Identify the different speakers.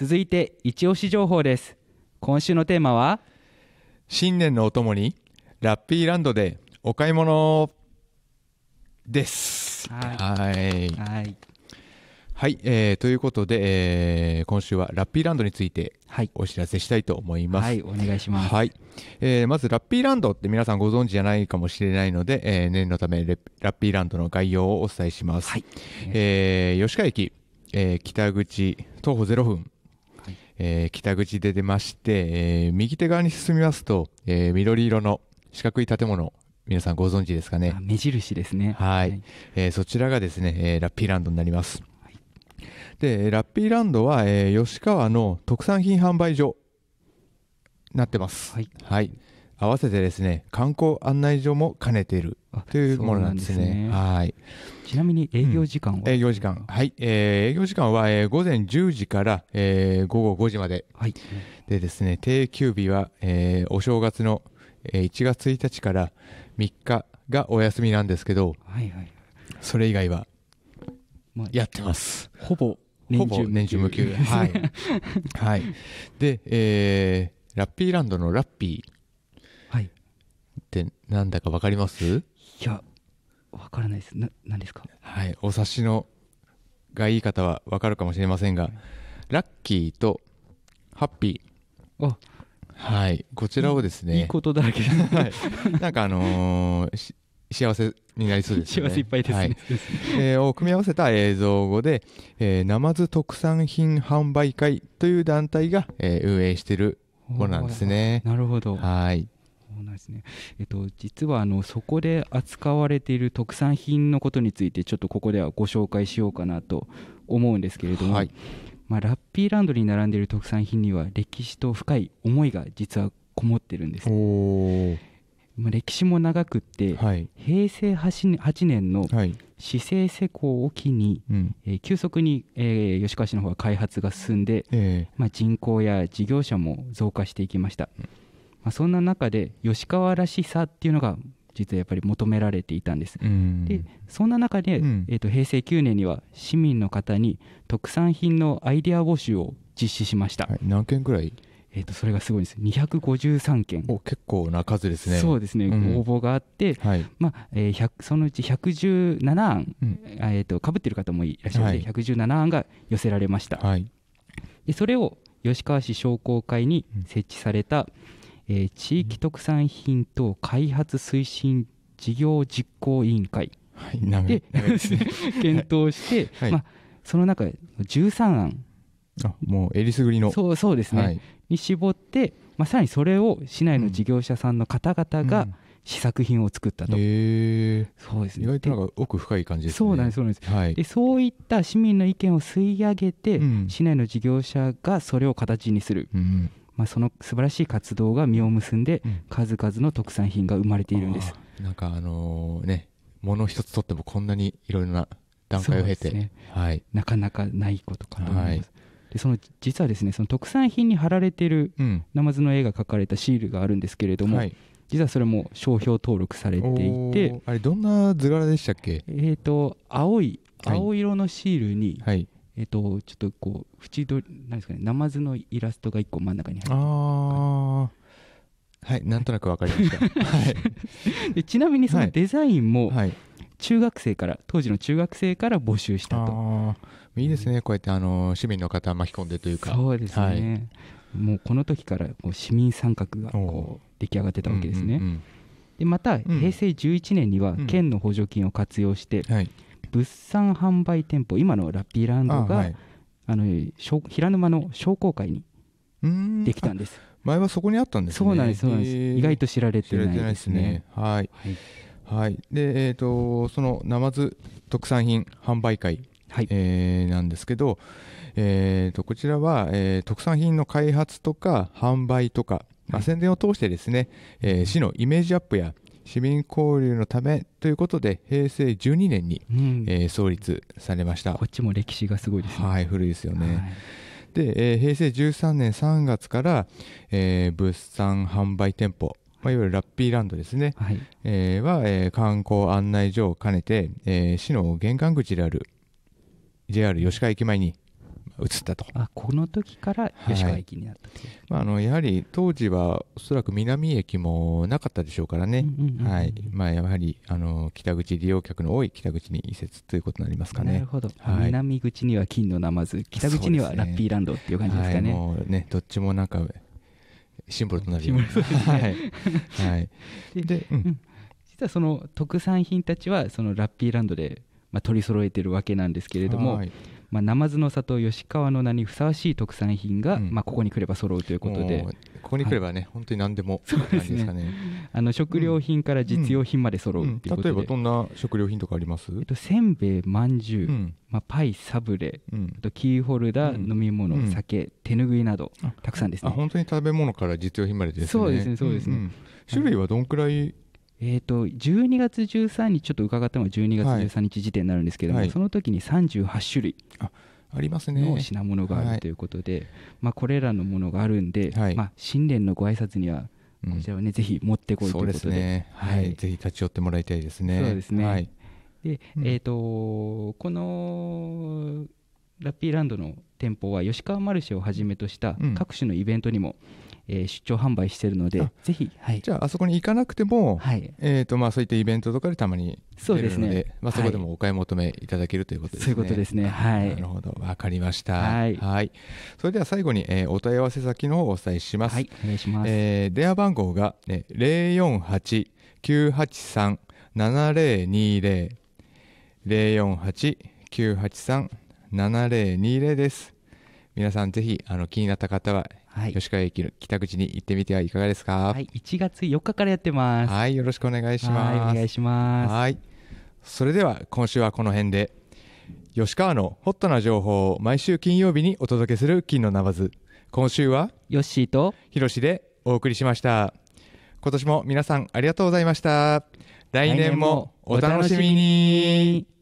Speaker 1: 続いて一押し情報です今週のテーマは新年のお供にラッピーランドでお買い物ですはいはいはい、えー、ということで、えー、今週はラッピーランドについてお知らせしたいと思います。はい、はい、お願いします。はい、えー、まずラッピーランドって皆さんご存知じゃないかもしれないので、えー、念のためラッピーランドの概要をお伝えします。はい、えー、吉川駅、えー、北口徒歩0分えー、北口で出まして、えー、右手側に進みますと、えー、緑色の四角い建物、皆さんご存知ですかね。目印ですね。はい。はい、えー、そちらがですね、えー、ラッピーランドになります。はい、で、ラッピーランドは、えー、吉川の特産品販売所なってます。はい。はい、合わせてですね観光案内所も兼ねているというものなんですね。すねはいちなみに営業時間は、うん、営業時間はい、えー、営業時間は、えー、午前10時から、えー、午後5時まで、はい、でですね定休日は、えー、お正月の、え1月1日から3日がお休みなんですけど、はいはい、それ以外はやってます。まあ、ほぼほぼ年中無休。はい。はい。で、えー、ラッピーランドのラッピー。ってなんだかわかりますい
Speaker 2: や、わからないです。な、何ですか
Speaker 1: はい、お察しのがいい方はわかるかもしれませんが、はい、ラッキーとハッピー。あはい、こちらをですね。いいことだらけはい。なんかあのー、幸せになりそうですね。幸せいっぱいですね。はい、えー、を組み合わせた映像語で、えー、ナマズ特産品販売会という団体が、えー、運営しているものなんですね。なるほど。はい。
Speaker 2: ないですね、えっと、実はあのそこで扱われている特産品のことについてちょっとここではご紹介しようかなと思うんですけれども、はい、まあ、ラッピーランドに並んでいる特産品には歴史と深い思いが実はこもってるんです、ね、まあ、歴史も長くって、はい、平成 8, 8年の市政施工を機に、はい、えー、急速に、えー、吉川市の方は開発が進んで、えー、まあ、人口や事業者も増加していきました、うんまあ、そんな中で吉川らしさっていうのが実はやっぱり求められていたんです、うん、でそんな中で、うん、えーと、平成9年には市民の方に特産品のアイデア募集を実施しました、はい、何件くらいえー、とそれがすごいです253件お結構な数ですねそうですね、うん、応募があって、はいまあえー、そのうち117案、うん、えー、とかぶってる方もいらっしゃるので、はい、117案が寄せられました、はい、でそれを吉川市商工会に設置された、うんえー、地域特産品等開発推進事業実行委員会で、はい、検討して、はい、まあ、その中で13案あも
Speaker 1: うえりすぐりのそうそうですね、はい、
Speaker 2: に絞って、まあ、さらにそれを市内の事業者さんの方々が、試作品を作ったと、うんうんえ
Speaker 1: そうですね、意外となんか奥深い
Speaker 2: 感じですねそうなんですそうなんです、はい、でそういった市民の意見を吸い上げて、うん、市内の事業者がそれを形にする、うんまあ、その素晴らしい活動が実を結んで、数々の特産品が生まれているんです、なんかあのね物一つとってもこんなにいろいろな段階を経て、ねはい、なかなかないことかと思います、はいでその実はですねその特産品に貼られてるナマズの絵が描かれたシールがあるんですけれども、うんはい、実はそれも商標登録されていてあれどんな図柄でしたっけえっ、ー、と青い青色のシールにえっ、とちょっとこう縁取りなんですかねナマズのイラストが一個真ん中に入
Speaker 1: ってあはいなんとなく
Speaker 2: わかりました、はい、でちなみにそのデザインも、はい、中学生から当時の中学生から募集したといいですね、うん、こうやってあの市民の方巻き込んでというかそうですね、はい、もうこの時からこう市民参画がこう出来上がってたわけですね、うんうんうん、でまた、平成11年には県の補助金を活用して、はい物産販売店舗今のラッピーランドがあ、の平沼の商工会にでき
Speaker 1: たんです前はそこにあったんです、ね、そうなんですそうなんです、意外と知られてないですね、ね、はい、はい、はい、でえっ、ー、とそのナマズ特産品販売会、はいえー、なんですけど、えーと、こちらは、えー、特産品の開発とか販売とか、まあ、宣伝を通してですね、えー、市のイメージアップや市民交流のためということで平成12年に、うん、えー、創立されましたこっちも歴史がすごいですねはい古いですよね、はいで、えー、平成13年3月から、えー、物産販売店舗、まあ、いわゆるラッピーランドですね、はい、えー、は、えー、観光案内所を兼ねて、えー、市の玄関口である JR 吉川駅前に移ったとあこの時から吉川駅になった、はい、まあ、あのやはり当時はおそらく南駅もなかったでしょうからねやはりあの北口利用客の多い北口に移設ということになりますかねなるほど、はい、南口には金のナマズ北口にはラッピーランドっていう感じですかね、ねはい、もうねどっちもなんかシンボルとなりまうはいはい、で、
Speaker 2: 実はその特産品たちはそのラッピーランドでまあ、取り揃えてるわけなんですけれども、はい、まあ、ナマズの里吉川の名にふさわしい特産品が、うん、まあ、ここに来れば揃うということでここに来れ
Speaker 1: ばね、はい、本当に何でも そうですね、ね、あの食料品から実用品まで揃うっていうことで、うんうん、例えばどんな食料品とかあります、えっと、せ
Speaker 2: んべいまんじゅう、まあ、パイサブレ、あとキーホルダー、飲み物、酒手ぬぐいなどたくさんです
Speaker 1: ね本当に食べ物から実用品
Speaker 2: までですねそうですねそうですね、種類はどんくらいえーと、と12月13日、ちょっと伺ったのが12月13日時点になるんですけども、はい、その時に38種類ありますの品物があるということで、まはい、まあ、これらのものがあるんで、はい、まあ、新年のご挨拶には、こちらはね、うん、ぜひ持ってこいということで、ですね
Speaker 1: はいぜひ立ち寄ってもらいたいですね。そうですね
Speaker 2: で、うん、えーと、とこのラッピーランドの店舗は吉川マルシェをはじめとした各種のイベントにも、うんえー、出張販売してるので、
Speaker 1: ぜひ、はい、じゃあ、あそこに行かなくても、はい、えーとまあ、そういったイベントとかでたまにそうですねまあ、そこでもお買い求めいただけるということですね。そういうことですね。はい、なるほど、わかりました。はい、はいそれでは最後に、えー、お問い合わせ先の方をお伝えします。はい、お願いします。えー、電話番号が、ね、048-983-7020、048-983-7020です。皆さんぜひあの気になった方ははい、吉川駅の北口に行ってみてはいかがですか。はい、1月4日からやってます。はい、よろしくお願いします。お願いします。はい。それでは今週はこの辺で吉川のホットな情報を毎週金曜日にお届けする金のナバズ。今週はヨッシーとヒロシでお送りしました。今年も皆さんありがとうございました。来年もお楽しみに。